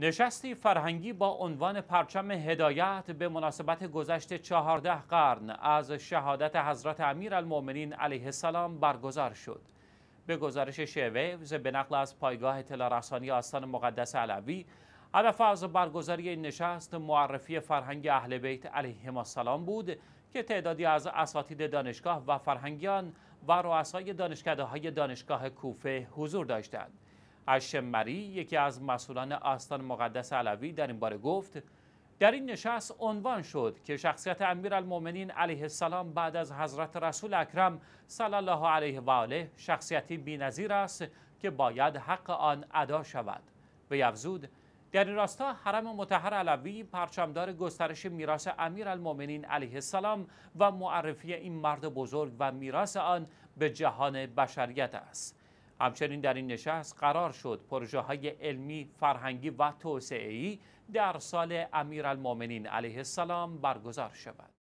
نشستی فرهنگی با عنوان پرچم هدایت به مناسبت گذشت چهارده قرن از شهادت حضرت امیر المومنین علیه السلام برگزار شد. به گزارش شعویوز به نقل از پایگاه تلارسانی آستان مقدس علوی هدف از برگزاری این نشست معرفی فرهنگ اهل بیت علیهم السلام بود که تعدادی از اساتید دانشگاه و فرهنگیان و رؤسای دانشکده های دانشگاه کوفه حضور داشتند. اشمری یکی از مسئولان آستان مقدس علوی در این باره گفت در این نشست عنوان شد که شخصیت المومنین علیه السلام بعد از حضرت رسول اکرم صلی الله علیه و آله شخصیتی بی‌نظیر است که باید حق آن ادا شود و یفزود در این راستا حرم متحر علوی پرچمدار گسترش میراث المومنین علیه السلام و معرفی این مرد بزرگ و میراث آن به جهان بشریت است همچنین در این نشست قرار شد پروژه های علمی، فرهنگی و توسعه‌ای در سال امیرالمؤمنین علیه السلام برگزار شود.